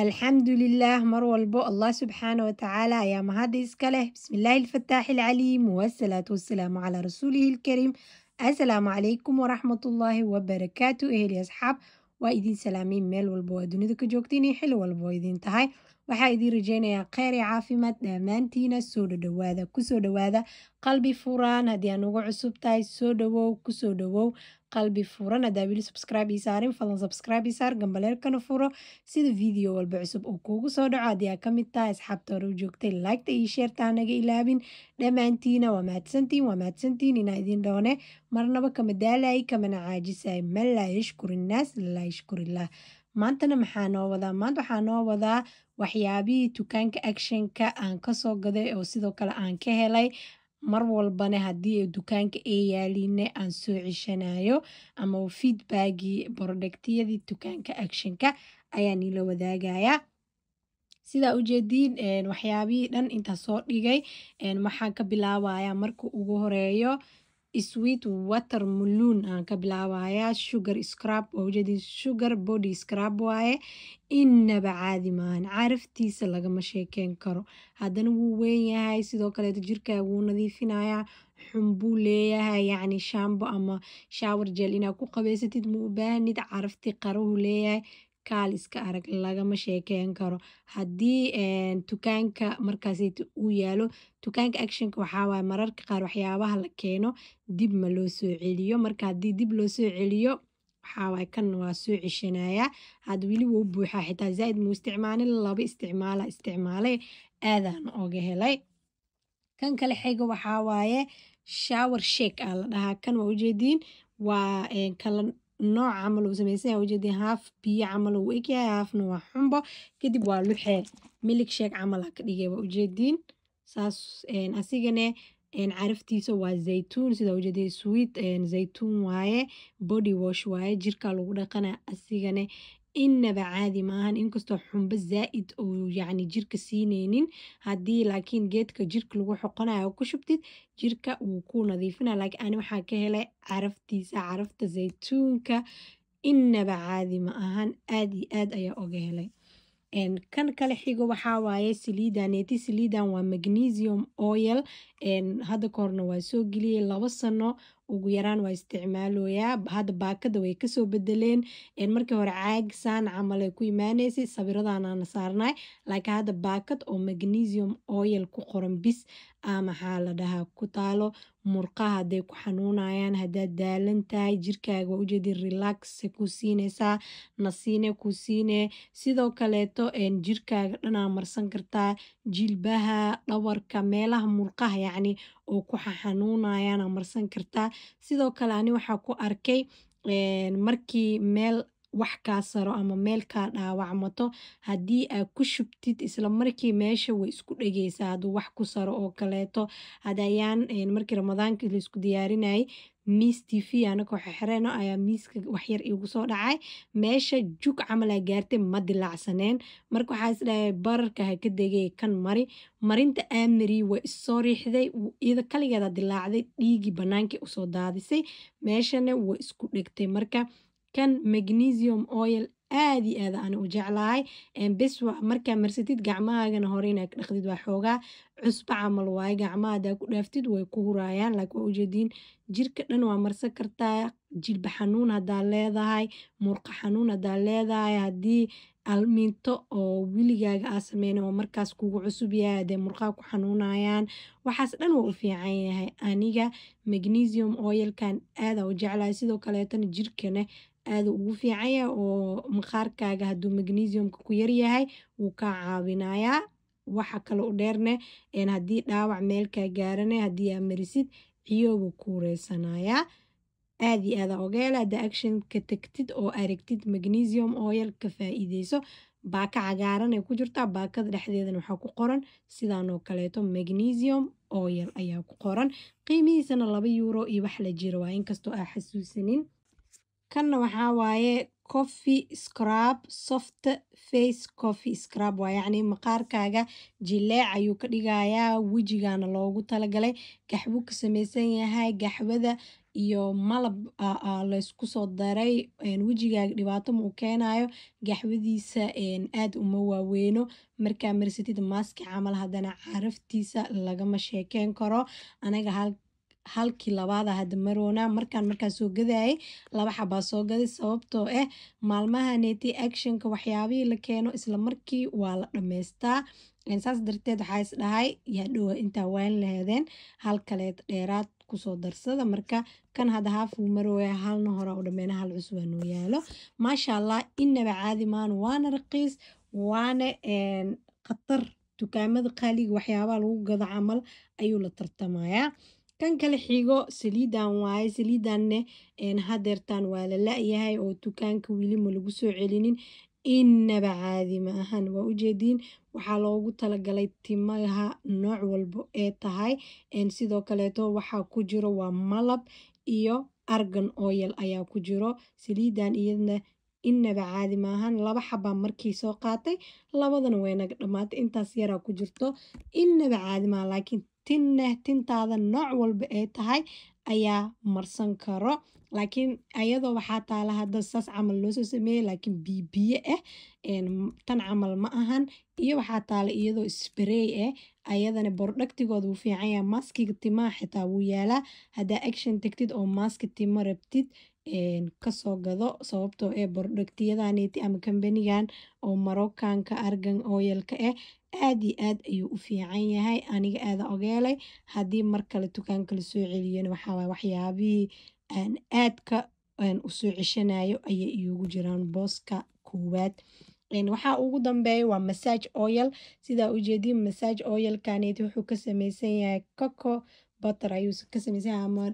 alxamdulilaah mar walbo allah subxaana watacaala ayaa mahadda iska leh bismillaahi alfataaxi alcaliim wasalaatu wasalaamu calaa rasuulihi ilkariim asalaamu calaykum waraxmat waraxmatullaahi wabarakaatu eheli asxaab waa idin salaamiin meel walbo waa dunida ka joogtiin iyo xili walba idin tahay waxaa idiin rajeynayaa kheyr iyo caafimaad dhammaantiina soo dhadhowaada kusoo dhowaada qalbi furaan haddii aan ugu cusub tahay soo dhowow kusoo dhowow qalbi furan haddaa subscribe ii saarin fadlan subscribe ii saar gambaleerkana furo sida video walba cusub uu kuugu soo dhaco haddii ka mid tahay asxaabta hore u joogtay laagta iyo sheertaa naga ilaabin dhammaantiina waa mahadsantiin waa mahadsantiin inaa idin dhoone marnaba kama daalayay kamana caajisay man laa yashkur innaas yashkurillah maantana maxaa noo wadaa maanta waxaa noo wadaa waxyaabihii tukaanka actionka aan kasoo gaday oo sidoo kale aan ka helay mar walbana haddii dukaanka ee yaaline aan soo ceshanayo ama feedbaggii brodectyadii dukaanka actionka ayaan ila wadaagayaa sidaa ujeediin waxyaabihii dhan intaa soo dhigay waxaan ka bilaabayaa marka ugu horeeyo sweet mulun aan ah, ka bilaabayaa sugar scrub oo ujeedin sugar body scrub waaye inaba caadi maahan caraftiisa lagama sheekeen karo haddana wuu weyn yahay sidoo kaleeto jirkaaga wuu nadiifinayaa xunbuu leeyahay yacni shambo ama shaawar jeel inaad ku qabeysatid ma u baahanid carafti qarahu leeyahay kaaliska arag lagama sheekeyn karo haddii dukaanka eh, markaas uu yaalo dukaanka actionka waxaawaay mararka qaar waxyaabaha la keeno dib ma loo soo celiyo marka haddii dib loo soo celiyo waxaawaay kan waa soo ceshanayaa had weli wou buuxaa xitaa zaaid muu isticmaalin laba isticmaala isticmaalay aadaan oga helay kan kale xiga waxaa waaye shower shake a la dhahaa kan waa ujeediin waa eh, kala nooc camal u samaysan yahay ujeedin haaf biyo camal uu egyahay haafna waa xumbo kadib waa luxee milig sheeg camal ha ka dhigay waa ujeediin saas asigane caraftiisa waa zaytuun sida ujeedin sweet zaytuun waaye body wash waaye jirka lagu dhaqana asigane inaba caadi maahan inkastoo xunbo zaa-id uu yacni jirka siineynin haddii laakiin geedka jirka lagu xoqonayo ku shubtid jirka wuu ku nadiifina lakin ani waxaa ka helay caraftiisa carafta zaytuunka inaba caadi ma ahan aada iyo aad ayaa oga helay kan kale xigo waxaa waaye saliidaneeti saliidan waa magnesium oil hadda kahorna waa soo geliyay labo sano ugu yaraan waa isticmaalooyaa hadda baakada way kasoo bedeleen markii hore caag saan camal ku imaaneysay sawiradaanana saarnay laakiin hadda baakad oo magnesium oyel ku qoran bis maxaa la dhahaa ku taalo murqaha haday ku xanuunayaan hadaad daalan tahay jirkaaga ujeedi relaxa ku siineysaa nasiine ku siine sidoo kaleeto jirkaaga dhanaa marsan kartaa jilbaha dhawarka meelaha murqaha yacni oo ku xanuunayana marsan kartaa sidoo kale ani waxaa ku arkay markii meel wax kaa saro ama meel kaa dhaawacmato haddii aad ku shubtid isla markii meesha way isku dhegeysaa hadduu wax ku saro oo kaleeto hadayaan markii ramadaanka laisku diyaarinayay miis tv v anagoo ayaa miiska waxyar igu soo dhacay meesha jug camala gaartay ma dilaacsaneen marka waxaa isdhahay bararka ha ka degay kan mari marinta aamari waa issoo riixday iyada kaligeeda dilaacday dhiigii bannaankii usoo daadisay meeshana waa isku dhegtay marka kan magnesium oil aad i aada aan u jeclahay bes markaa marsatid gacmahaagana hore inaa ka dhaqdid waa xoogaa cusba camal waaye gacmahada ku dhaaftid way ku hurayaan laak waa ujeediin jirka dhan waa marsan kartaa jilba xanuun hadaa leedahay murqa xanuun hadaa leedahay haddii alminto oo weligaaga aa sameyn oo markaas kugu cusub yahay adee murqaa ku xanuunayaan waxaas dhan waa u fiican yahay aniga magnesium oyalkan aada u jeclahay sidoo kaleetana jirkana aada ugu fiican yahay oo maqaarkaaga hadduu magnesiumka ku yaryahay wuu kaa caawinayaa waxa kale u dheerne haddii dhaawac meelkaa gaarane haddii aa marisid ciyoogu kuureysanaya aad i aada ogayaal hadda action ka tagtid oo aragtid magnesium oyal ka faaiideyso baaka cagaaran ay ku jirtaa baakada dhexdeedana waxaa ku qoran sidaanoo kaleeto magnesium oyal ayaa ku qoran qiimihiisana laba yuuro iyo wax la jiro waa inkastoo aa xasuusanin kanna waxaa waaye coffee scrub soft face coffee scrub waa yacni maqaarkaaga jileec ayuu ka dhigayaa wejigaana loogu talagalay gaxwo ka samaysan yahay gaxwada iyo malab ah, ah, laysku soo daray wejigaaga dhibaato ma u keenayo gaxwadiisa aad uma waaweyno markaa marsatid maski camal haddana caraftiisa lagama sheekeyn karo anaga halkii labaad ah damarona markaan markaa soo gadayay laba xabaa soo gaday sababtoo ah eh, maalmahaneeti actionka waxyaabihii la keeno isla markii waa la dhammaystaa saas darteed waxaa is dhahay intaa waan laheedeen hal kaleed dheeraad kusoo darsada marka kan hadda haafuu marooya halna hore u dhammeena hal cusubaa yaalo maasha allah inaba caadi maan waana raqiis waana khatar dukaamada qaaliga waxyaabaa lagu gado camal ayuu la tartamayaa kan kale xigo saliidan waaye saliidanne hadeertan waa la la-yahay oo dukaanka weli lagu soo celinin inaba caadi ma ahan waa ujeediin waxaa loogu talagalay timaha nooc walbo ee tahay sidoo kaleeto waxaa ku jiro waa malab iyo argan oyal ayaa ku jiro saliidan iyadna inaba caadi maahan laba xaba markii soo qaatay labadana waynaga dhammaatay intaas yaraa ku jirto inaba caadi maaha laakiin tin tintaada nooc walba ee tahay ayaa marsan karo laakiin ayadoo waxaa taala hada saas camal loosoo sameeyey laakiin biyo biyo ah tan camal ma ahan iyo waxaa taala iyadoo sbarey ah eh, ayadana bordhagtigooda wuu fiican yaha maaskiga timaha xitaa wuu yaalaa haddaa action tagtid oo maaski timo rabtid kasoo gado sababtoo ee eh, bordhagtiyadaneti ama kambanigan oo marokanka argan oyalka ah aad iyo aad ayuu u fiican yahay aniga aada ogeelay haddii mar kale dukaanka la soo celiyana waxaa waxyaabihii aadka u soo ceshanayo ayay iugu jiraan booska koowaad waxaa ugu dambeeya waa massage oyal sidaa ujeediin massage oyalkaneet wuxuu ka sameysan yahay coco batar ayuu ka samaysan yahay ama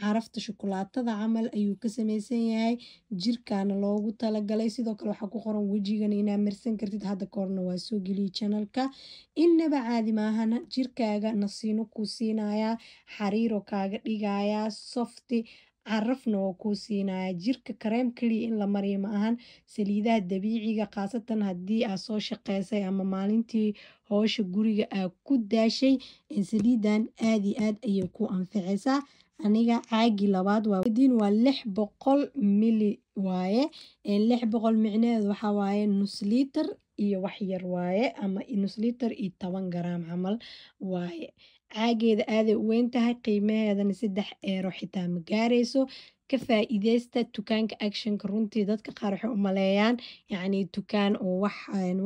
carafta shukulaatada camal ayuu ka samaysan yahay jirkaana loogu talagalay sidoo kale waxaa ku qoran wejigan inaa marsan kartid hadda koorna waa soo geliyay janalka innaba caadi maahana jirkaaga nasiino ku siinayaa xariiro kaaga dhigayaa softi carafna oo kuu siinaya jirka kareem keliya in la mariya ma ahan saliidaha dabiiciga khaasatan haddii aad soo shaqeysay ama maalintii howsha guriga aad ku daashay saliidan aad iyo aad ayay ku anficaysaa aniga caagi labaad waadiin waa lix boqol mili waaye lix boqol micneheedu waxaa waaye nus liiter iyo wax yar waaye ama nus liiter iyo toban garaam camal waaye caageeda aaday u weyn tahay qiimaheedana saddex eero xitaa ma gaarayso ka faa tukaanka actionka runtii dadka qaar waxay u maleeyaan yacni tukaan oo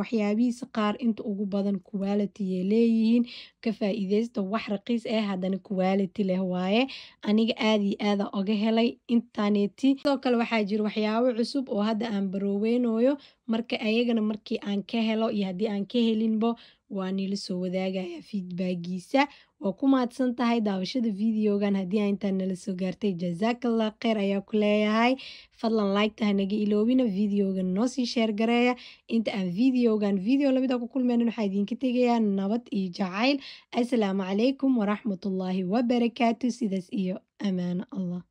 waxyaabihiisa qaar inta ugu badan quality ay leeyihiin ka faa wax raqiis ee eh, haddana quality leh waaye aniga aada iyo aada oga helay intaneeti sidoo kale waxaa jira waxyaabo cusub oo hadda aan barooweynayo marka ayagana markii aan ka helo iyo haddii aan ka helinbo waa nila soo wadaagaya fiidbaagiisa waa ku mahadsan tahay daawashada videogan haddii a intaa nala soo gaartay jazaakallah kheyr ayaa ku leeyahay fadlan laygtaha naga iloobina videogan noo sii gareeya inta aan videogan video lamida ah ku kulmeynin waxaa idinka tegayaa nabad iyo jacayl assalaamu calaykum waraxmatullaahi wabarakaatu sidaas iyo amaano allah